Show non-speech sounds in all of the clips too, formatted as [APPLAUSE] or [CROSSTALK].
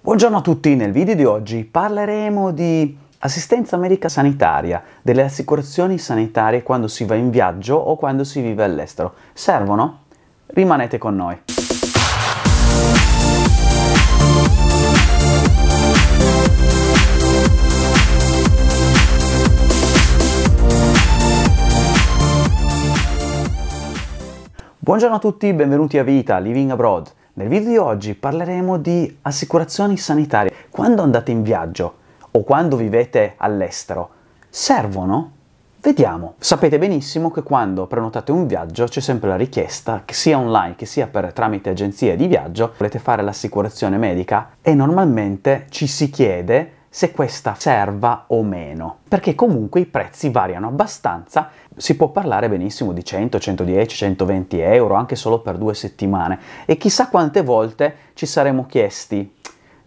Buongiorno a tutti, nel video di oggi parleremo di assistenza medica sanitaria, delle assicurazioni sanitarie quando si va in viaggio o quando si vive all'estero. Servono? Rimanete con noi. Buongiorno a tutti, benvenuti a Vita, Living Abroad. Nel video di oggi parleremo di assicurazioni sanitarie. Quando andate in viaggio o quando vivete all'estero, servono? Vediamo. Sapete benissimo che quando prenotate un viaggio c'è sempre la richiesta, che sia online, che sia per tramite agenzie di viaggio, volete fare l'assicurazione medica e normalmente ci si chiede se questa serva o meno, perché comunque i prezzi variano abbastanza, si può parlare benissimo di 100, 110, 120 euro anche solo per due settimane e chissà quante volte ci saremo chiesti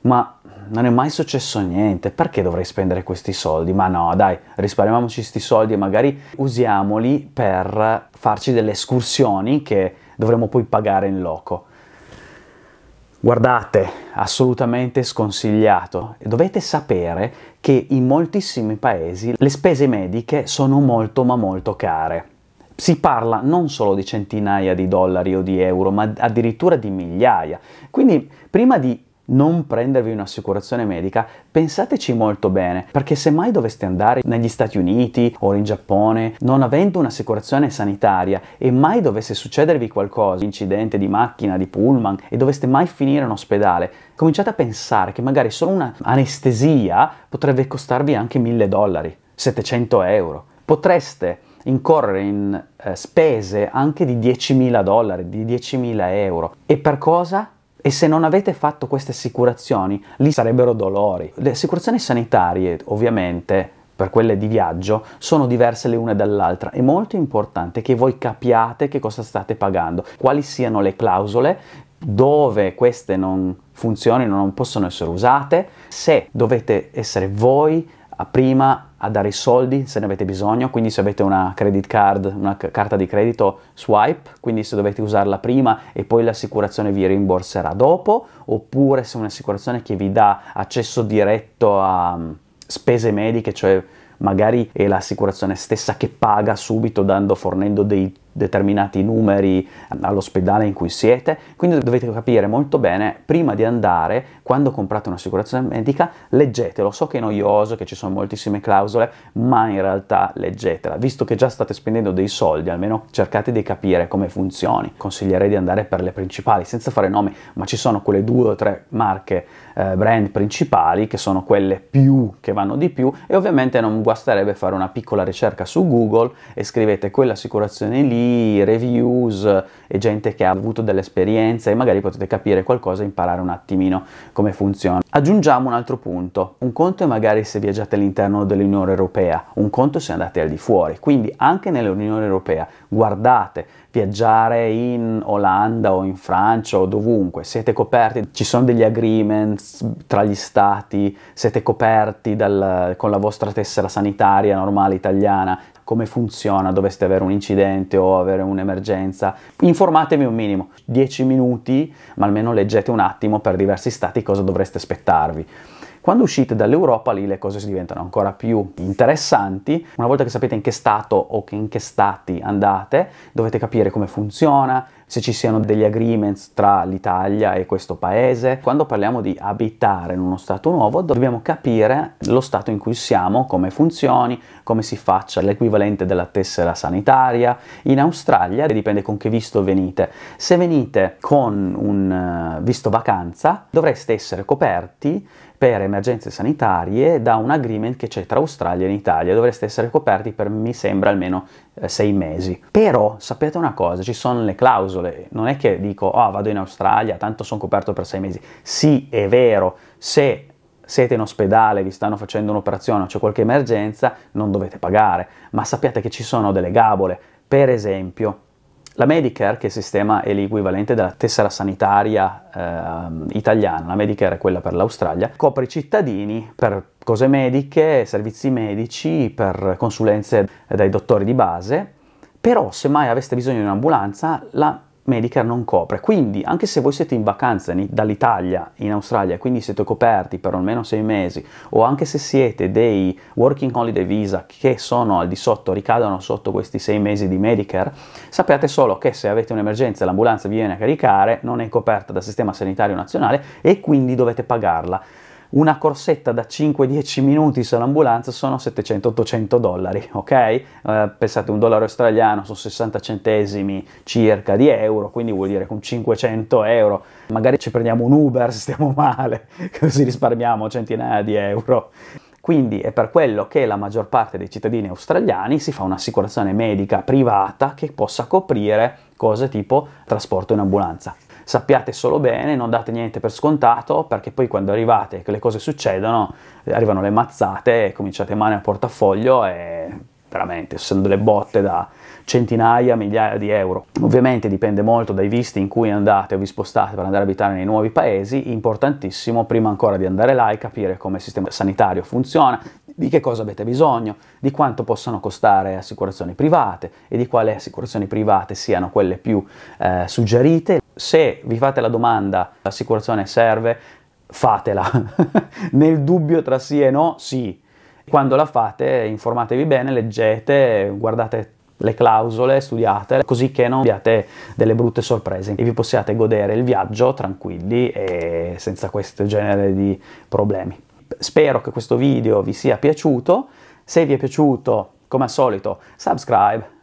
ma non è mai successo niente, perché dovrei spendere questi soldi? Ma no, dai, risparmiamoci questi soldi e magari usiamoli per farci delle escursioni che dovremmo poi pagare in loco. Guardate, assolutamente sconsigliato. Dovete sapere che in moltissimi paesi le spese mediche sono molto ma molto care. Si parla non solo di centinaia di dollari o di euro, ma addirittura di migliaia. Quindi prima di non prendervi un'assicurazione medica, pensateci molto bene, perché se mai doveste andare negli Stati Uniti o in Giappone, non avendo un'assicurazione sanitaria e mai dovesse succedervi qualcosa, incidente di macchina, di pullman, e doveste mai finire in ospedale, cominciate a pensare che magari solo un'anestesia potrebbe costarvi anche 1000 dollari, 700 euro. Potreste incorrere in eh, spese anche di 10.000 dollari, di 10.000 euro. E per cosa? E se non avete fatto queste assicurazioni, lì sarebbero dolori. Le assicurazioni sanitarie, ovviamente, per quelle di viaggio, sono diverse le une dall'altra. È molto importante che voi capiate che cosa state pagando, quali siano le clausole, dove queste non funzionino, non possono essere usate, se dovete essere voi prima a dare i soldi se ne avete bisogno, quindi se avete una credit card, una c- carta di credito, swipe, quindi se dovete usarla prima e poi l'assicurazione vi rimborserà dopo, oppure se è un'assicurazione che vi dà accesso diretto a um, spese mediche, cioè magari è l'assicurazione stessa che paga subito dando, fornendo dei determinati numeri all'ospedale in cui siete, quindi dovete capire molto bene prima di andare, quando comprate un'assicurazione medica, leggetelo. So che è noioso, che ci sono moltissime clausole, ma in realtà leggetela. Visto che già state spendendo dei soldi, almeno cercate di capire come funzioni. Consiglierei di andare per le principali, senza fare nomi, ma ci sono quelle due o tre marche eh, brand principali, che sono quelle più che vanno di più, e ovviamente non guasterebbe fare una piccola ricerca su Google e scrivete quell'assicurazione lì, reviews e gente che ha avuto delle esperienze e magari potete capire qualcosa e imparare un attimino come funziona. Aggiungiamo un altro punto, un conto è magari se viaggiate all'interno dell'Unione Europea, un conto se andate al di fuori, quindi anche nell'Unione Europea guardate viaggiare in Olanda o in Francia o dovunque, siete coperti, ci sono degli agreement, tra gli stati, siete coperti dal, con la vostra tessera sanitaria normale italiana, come funziona, doveste avere un incidente o avere un'emergenza, informatevi un minimo, 10 minuti, ma almeno leggete un attimo per diversi stati cosa dovreste aspettarvi. Quando uscite dall'Europa lì le cose si diventano ancora più interessanti. Una volta che sapete in che stato o in che stati andate, dovete capire come funziona, se ci siano degli agreements tra l'Italia e questo paese. Quando parliamo di abitare in uno stato nuovo, dobbiamo capire lo stato in cui siamo, come funzioni, come si faccia l'equivalente della tessera sanitaria. In Australia dipende con che visto venite. Se venite con un eh, visto vacanza, dovreste essere coperti per emergenze sanitarie da un agreement che c'è tra Australia e Italia, dovreste essere coperti per mi sembra almeno eh, sei mesi. Però sapete una cosa, ci sono le clausole, non è che dico oh, vado in Australia, tanto sono coperto per sei mesi. Sì, è vero, se siete in ospedale, vi stanno facendo un'operazione o c'è qualche emergenza, non dovete pagare, ma sappiate che ci sono delle gabole. Per esempio, la Medicare, che è il sistema è l'equivalente della tessera sanitaria eh, italiana, la Medicare è quella per l'Australia, copre i cittadini per cose mediche, servizi medici, per consulenze dai dottori di base, però se mai aveste bisogno di un'ambulanza, la Medicare non copre, quindi anche se voi siete in vacanza dall'Italia in Australia, quindi siete coperti per almeno sei mesi, o anche se siete dei working holiday visa che sono al di sotto, ricadono sotto questi sei mesi di Medicare, sappiate solo che se avete un'emergenza e l'ambulanza vi viene a caricare, non è coperta dal sistema sanitario nazionale e quindi dovete pagarla una corsetta da 5-10 minuti sull'ambulanza sono 700-800 dollari, ok? Eh, pensate un dollaro australiano sono 60 centesimi circa di euro, quindi vuol dire con 500 euro magari ci prendiamo un Uber se stiamo male, [LAUGHS] così risparmiamo centinaia di euro. Quindi è per quello che la maggior parte dei cittadini australiani si fa un'assicurazione medica privata che possa coprire cose tipo trasporto in ambulanza sappiate solo bene, non date niente per scontato, perché poi quando arrivate che le cose succedono, eh, arrivano le mazzate e cominciate mano a portafoglio e veramente sono delle botte da centinaia, migliaia di euro. Ovviamente dipende molto dai visti in cui andate o vi spostate per andare a abitare nei nuovi paesi, importantissimo prima ancora di andare là e capire come il sistema sanitario funziona, di che cosa avete bisogno, di quanto possano costare assicurazioni private e di quali assicurazioni private siano quelle più eh, suggerite se vi fate la domanda, l'assicurazione serve, fatela. [LAUGHS] Nel dubbio tra sì e no, sì. Quando la fate, informatevi bene, leggete, guardate le clausole, studiatele, così che non abbiate delle brutte sorprese e vi possiate godere il viaggio tranquilli e senza questo genere di problemi. Spero che questo video vi sia piaciuto, se vi è piaciuto, come al solito, subscribe,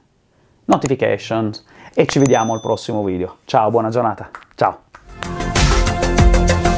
notifications e ci vediamo al prossimo video. Ciao, buona giornata, ciao!